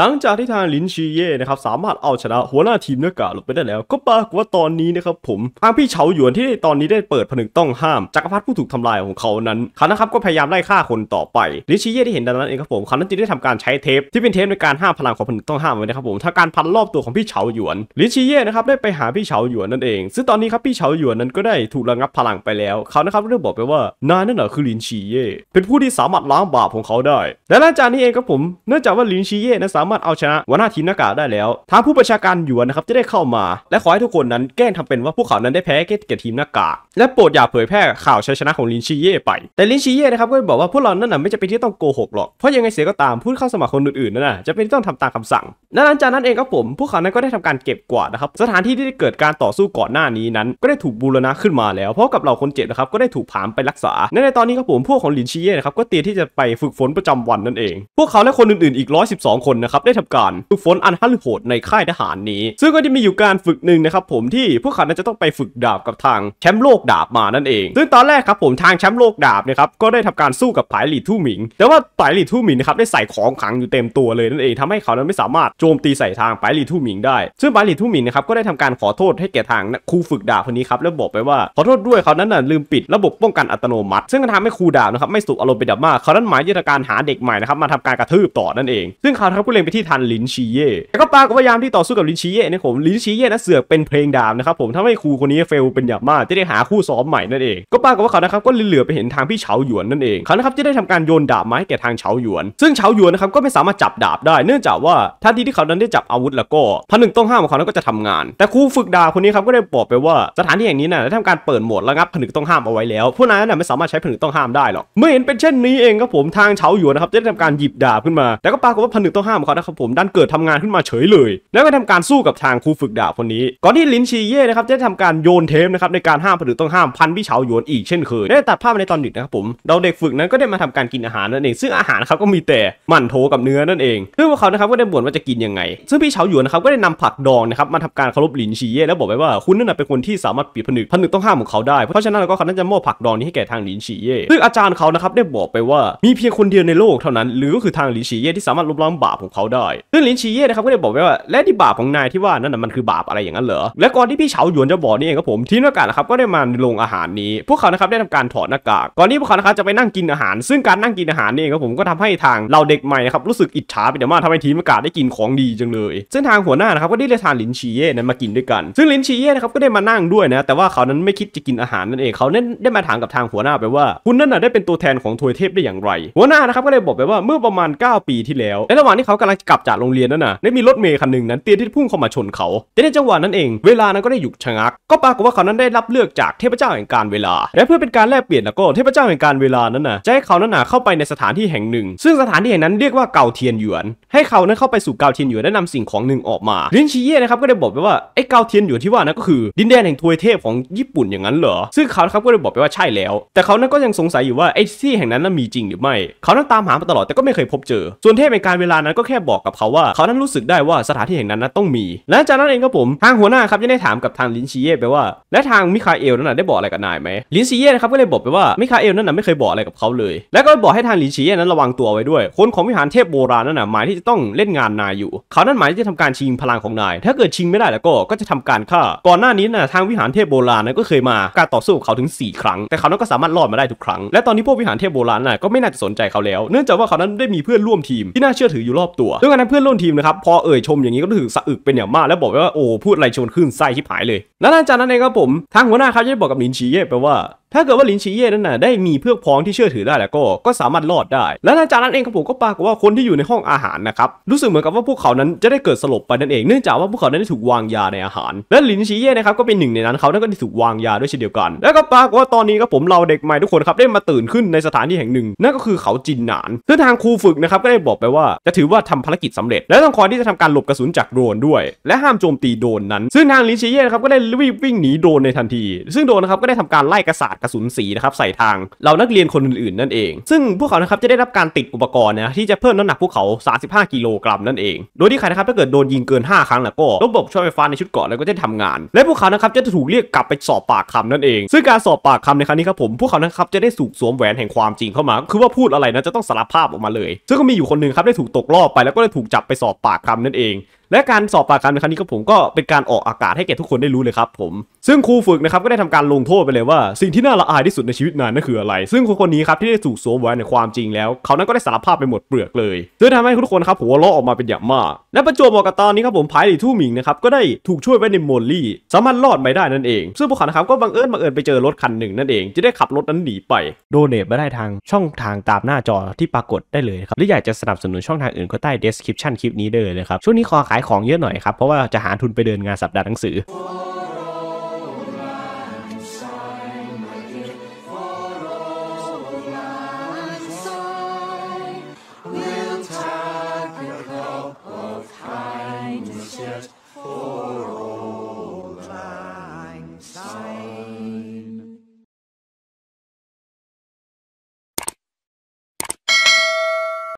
หลังจากที่ทางลินชีเย่นะครับสามารถเอาชนะหัวหน้าทีมเนื้อกาลงไปได้แล้ว ก็ปรากฏว่าตอนนี้นะครับผมทางพี่เฉาหยวนที่ตอนนี้ได้เปิดผนึกต้องห้ามจักรพรรดิผู้ถูกทำลายของเขานั้นเขานะครับก็พยายามไล่ฆ่าคนต่อไปลินชีเย่ที่เห็นดังนั้นเองครับผมเขานั้นจึงได้ทำการใช้เทปที่เป็นเทปในการห้ามพลังของผนึกต้องห้ามไว้นะครับผมถ้าการพันรอบตัวของพี่เฉาหยวนลินชีเย่นะครับได้ไปหาพี่เฉาหยวนนั่นเอง ซึ่งตอนนี้ครับพี่เฉาหยวนนั้นก็ได้ถูกระงับพลังไปแล้วเขานะครับิ่มบอกไปว่านายนั่นแหะคือลินชีเย่เป็นผู้ที่สามารถล้างบาปของเขาได้และหลังจากนี้เองครับผมเนื่องจากว่าลินชีเย่นั้นสามามารถเอาชนะวหน้าทีมนากาได้แล้วทางผู้ประชาการหยวนนะครับจะได้เข้ามา และขอให้ทุกคนนั้นแกล้งทำเป็นว่า พวกเขานั้นได้แพ้แก่ทีมนากาและโปรดอย่าเผยแพร่ข่าวชัยชนะของลินชีเย่ไปแต่ลินชีเย่นะครับก็บอกว่า พวกเรานั่นน่ะไม่จะเป็นที่ต้องโกหกหรอก เพราะยังไงเสียก็ตามผู้เข้าสมัครคนอื่นๆนั่นน่ะจะเป็นที่ต้องทำตามคำสั่งนั้นัจากนั้นเองครับผมพวกเขานั้นก็ได้ทำการเก็บกวาดนะครับสถานที่ที่ได้เกิดการต่อสู้ก่อนหน้านี้นั้นก็ได้ถูกบูรณะขึ้นมาแล้วเพราะกับเราคนเจ็บนะครับก็ได้ถูกผามไปรักษา ในตอนนี้ครับผม พวกของลินชีเย่นะครับก็เตรียมที่จะไปฝึกฝนประจำวันนั่นเอง พวกเขาและคนอื่น ๆอีก112 คนนะครับัได้ทำการฝึกฝนอันฮั่นโหดในค่ายทหารนี้ ซึ่งก็จะมีอยู่การฝึกหนึ่งนะครับผมที่พวกเขาจะต้องไปฝึกดาบกับทางแชมป์โลกดาบมานั่นเอง ซึ่งตอนแรกครับผมทางแชมป์โลกดาบนะครับก็ได้ทำการสู้กับไผ่หลีทู่หมิง แต่ว่าไผ่หลีทู่หมิงนะครับได้ใส่ของขังอยู่เต็มตัวเลยนั่นเองทำให้เขานั้นไม่สามารถโจมตีใส่ทางไผ่หลีทู่หมิงได้ ซึ่งไผ่หลีทู่หมิงนะครับก็ได้ทำการขอโทษให้แก่ทางครูฝึกดาบคนนี้ครับแล้วบอกไปว่าขอโทษด้วยเขานั้นน่ะลืมปิดระบบป้องกันอัตโนมัติ ซึ่งทำให้ครูดาบนะครับไม่สุขอารมณ์ไปดับมากเขานั้นหมายยุทธการหาเด็กใหม่นะครับมาทำการกระทืบต่อนั่นเอง ซึ่งเขาทั้งผู้เลล็งไปที่ทันลินชีเย่แต่ก็ปรากฏว่ายามที่ต่อสู้กับลินชีเย่นี่ผมลินชีเย่นะเสือกเป็นเพลงดามนะครับผมทำให้ครูคนนี้เฟลเป็นอย่างมากจะได้หาคู่ซ้อมใหม่นั่นเอง ก็ปรากฏว่าเขานะครับก็เหลือไปเห็นทางพี่เฉาหยวนนั่นเองเขานะครับจะได้ทำการโยนดาบไม้แก่ทางเฉาหยวน ซึ่งเฉาหยวนนะครับก็ไม่สามารถจับดาบได้ เนื่องจากว่าทันทีที่เขานั้นได้จับอาวุธแล้วก็พันหนึ่งต้องห้ามของเขานั้นก็จะทำงาน แต่ครูฝึกดาบคนนี้ครับก็ได้บอกไปว่าสถานที่แห่งนี้นะได้ทำการเปิดโหมดระงับผนึกต้องห้ามเอาไว้แล้ว พวกนั้นนะไม่สามารถใช้ันึงต้องห้ามได้หรอกเมื่อเห็นเป็นเช่นนี้เองครับผมทางเฉาหยวนนะครับได้ทำการหยิบดาบขึ้นมา แต่ก็ปรากฏว่าันึงต้องห้ามขานะครับผมดันเกิดทำงานขึ้นมาเฉยเลย แล้วก็ทำการสู้กับทางครูฝึกดาบคนนี้ ก่อนที่ลินชีเย่นะครับจะทำการโยนเทมนะครับในการห้ามหรือต้องห้ามพันพี่เฉาหยวนอีกเช่นเคยได้ตัดภาพในตอนดึกนะครับผม เราเด็กฝึกนั้นก็ได้มาทำการกินอาหารนั่นเองซึ่งอาหารครับก็มีแต่มันโถกับเนื้อนั่นเองซึ่งพวกเขานะครับก็ได้บ่นว่าจะกินยังไง ซึ่งพี่เฉาหยวนนะครับก็ได้นำผักดองนะครับมาทำการเคารพลินชีเย่แล้วบอกไปว่าคุณนั่นเป็นคนที่สามารถปิดผนึกผนึกต้องห้ามของเขาได้เพราะฉะนั้นเราก็เขาจะมอบผักดองนี้ให้แก่ทางลินชีเย่ซึ่งอาจารย์เขานะครับได้บอกไปว่ามีเพียงคนเดียวในโลกเท่านั้น หรือก็คือทางลินชีเย่ที่สามารถล้ล้างบาปของขาได้ซึ่งลินชีเย่นะครับก็ได้บอกไว้ว่าและที่บาปของนายที่ว่านั้นมันคือบาปอะไรอย่างนั้นเหรอ และก่อนที่พี่เฉาหยวนจะบอกนี่เองครับผมทีมนักการนะครับก็ได้มาลงอาหารนี้ พวกเขานะครับได้ทำการถอดหน้ากากก่อนที่พวกเขานะครับจะไปนั่งกินอาหาร ซึ่งการนั่งกินอาหารนี่เองครับผมก็ทำให้ทางเราเด็กใหม่นะครับรู้สึกอิจฉาเป็นอย่างมากทำให้ทีมน้ากาศได้กินของดีจังเลย ซึ่งทางหัวหน้านะครับก็ได้เยทานลินชีเย่นั้นมากินด้วยกัน ซึ่งลินชีเย่นะครับก็ได้มานั่งด้วยนะแต่ว่าเขานั้นไม่คิดจะกินอาหารนั่นเองเขาเน้นได้มาถามกับทางหัวหน้าไปว่า คุณนั่นน่ะได้เป็นตัวแทนของทวยเทพได้อย่างไร หัวหน้านะครับก็เลยบอกไปว่าเมื่อประมาณ 9 ปีที่แล้วในระหว่างที่เขากลังกลับจากโรงเรียนนั่นน่ะ ได้มีรถเมย์คันหนึ่งนั้นเตี้ยที่พุ่งเข้ามาชนเขา แต่ในจังหวะนั้นเอง เวลานั้นก็ได้หยุดชะงัก ก็ปรากฏว่าเขานั้นได้รับเลือกจากเทพเจ้าแห่งการเวลา และเพื่อเป็นการแลกเปลี่ยนแล้วก็เทพเจ้าแห่งการเวลานั้นน่ะจะให้เขานั้นน่ะเข้าไปในสถานที่แห่งหนึ่ง ซึ่งสถานที่แห่งนั้นเรียกว่าเกาเทียนหยวน ให้เขานั้นเข้าไปสู่เกาเทียนหยวนและนำสิ่งของหนึ่งออกมา ลินชีเย่นะครับก็ได้บอกไปว่าไอ้เกาเทียนหยวนที่ว่านั้นก็คือ ดินแดนแห่งทวยเทพของญี่ปุ่นอย่างนั้นเหรอซึ่งเขาครับก็ได้บอกไปว่าใช่แล้ว แต่เขานั้นก็ยังสงสัยอยู่ว่าไอ้ที่แห่งนั้นนั้นมีจริงหรือไม่ เขานั้นตามหามาตลอดแต่ก็ไม่เคยพบเจอ ส่วนเทพแห่งการเวลานั้นก็แค่บอกกับเขาว่า เขานั้นรู้สึกได้ว่าสถานที่แห่งนั้นนะต้องมีและจากนั้นเองครับผมทางหัวหน้าครับยังได้ถามกับทางลินชีเย่ไปว่า และทางมิคาเอลนั้นได้บอกอะไรกับนายไหมลินชีเย่ครับก็เลยบอกไปว่ามิคาเอลนั้นนะไม่เคยบอกอะไรกับเขาเลย และก็บอกให้ทางลินชีเย่นั้นระวังตัวไว้ด้วย คนของวิหารเทพโบราณนั้นนะหมายที่จะต้องเล่นงานนายอยู่ เขานั้นหมายที่จะทำการชิงพลังของนาย ถ้าเกิดชิงไม่ได้แล้วก็ก็จะทำการฆ่า ก่อนหน้านี้นะทางวิหารเทพโบราณนั้นก็เคยมาการต่อสู้เขาถึง 4 ครั้ง แต่เขานั้นก็สามารถรอดมาได้ทุกครั้งและตอนนี้พวกวิหารเทพโบราณน่ะก็ไม่น่าจะสนใจเขาแล้วเนื่องจากว่าเขานั้นได้มีเพื่อนร่วมทีมที่น่าเชื่อถืออยู่รอบตัววด้วยกันนั้นเพื่อนร่วมทีมนะครับ พอเอ่ยชมอย่างนี้ก็ถือสะอึกเป็นอย่างมาก แล้วบอกว่าโอ้พูดอะไรชนขึ้นไส้ชิบหายเลยแล้วหลังจากนั้นเองครับผมทางหัวหน้าเขาจะบอกกับหนินชีเย่ไปว่าถ้าเกิดว่าลินชีเย่นั้นน่ะได้มีเพื่อนพ้องที่เชื่อถือได้แล้วก็ก็สามารถรอดได้ และหลังจากนั้นเองครับผมก็ปรากฏว่าคนที่อยู่ในห้องอาหารนะครับ รู้สึกเหมือนกับว่าพวกเขานั้นจะได้เกิดสลบไปนั่นเองเนื่องจากว่าพวกเขานั้นได้ถูกวางยาในอาหาร และลินชีเย่นะครับก็เป็นหนึ่งในนั้นเขานั้นก็ได้ถูกวางยาด้วยเช่นเดียวกัน แล้วก็ปรากฏว่าตอนนี้ครับผมเราเด็กใหม่ทุกคนครับได้มาตื่นขึ้นในสถานที่แห่งหนึ่งนั่นก็คือเขาจินหนานซึ่งทางครูฝึกนะครับก็ได้บอกไปว่าจะถือว่าทำภารกิจสำเร็จและต้องคอยที่จะทำการหลบกระสุนจากโดนด้วยและห้ามโจมตีโดนนั้นซึ่งทางลินชีเย่นะครับก็ได้วิ่งหนีโดนในทันทีซึ่งโดนนะครับก็ได้ทำการไล่กระสากระสุนสีนะครับใส่ทางเรานักเรียนคนอื่นๆ นั่นเอง ซึ่งพวกเขานะครับจะได้รับการติดอุปกรณ์นะที่จะเพิ่มน้ำหนักพวกเขา 35 กิโลกรัมนั่นเอง โดยที่ใครนะครับถ้าเกิดโดนยิงเกิน 5 ครั้งแล้วก็ระบบช่วยไฟฟ้าในชุดเกาะแล้วก็จะทำงาน และพวกเขานะครับจะถูกเรียกกลับไปสอบปากคำนั่นเองซึ่งการสอบปากคำในครั้งนี้ครับผมพวกเขานะครับจะได้สูกสวมแหวนแห่งความจริงเข้ามา คือว่าพูดอะไรนะจะต้องสารภาพออกมาเลย ซึ่งก็มีอยู่คนหนึ่งครับได้ถูกตกรอบไปแล้วก็ได้ถูกจับไปสอบปากคำนั่นเองและการสอบปากคำในครั้งนี้ก็ผมก็เป็นการออกอากาศให้แก่ทุกคนได้รู้เลยครับผมซึ่งครูฝึกนะครับก็ได้ทำการลงโทษไปเลยว่าสิ่งที่น่าละอายที่สุดในชีวิตนั้นนั่นคืออะไร ซึ่งคนคนนี้ครับที่ได้ถูกสวมไว้ในความจริงแล้ว เขานั้นก็ได้สารภาพไปหมดเปลือกเลยซึ่งทำให้ทุกคนครับหัวเราะออกมาเป็นอย่างมากและประจวบเหมาะกับตอนนี้ครับผมไพร์ทูมิงนะครับก็ได้ถูกช่วยไว้ในมอลลี่สามารถรอดไปได้นั่นเองซึ่งพวกเขาครับก็บังเอิญบังเอิญไปเจอรถคันหนึ่ง นั่นเองจะได้ขับรถนั้นหนีไปโดเนทม่ได้ทางช่องทางตามหน้าจอที่ปรากฏได้เลยครับหรืออยากจะสนับสนุนช่องทางอื่นก็ใต้ description คลิปนี้ได้เลยครับช่วงนี้ขอขายายของเยอะหน่อยครับ เพราะว่าจะหาทุนไปเดินงานสัปดาห์หนังสือ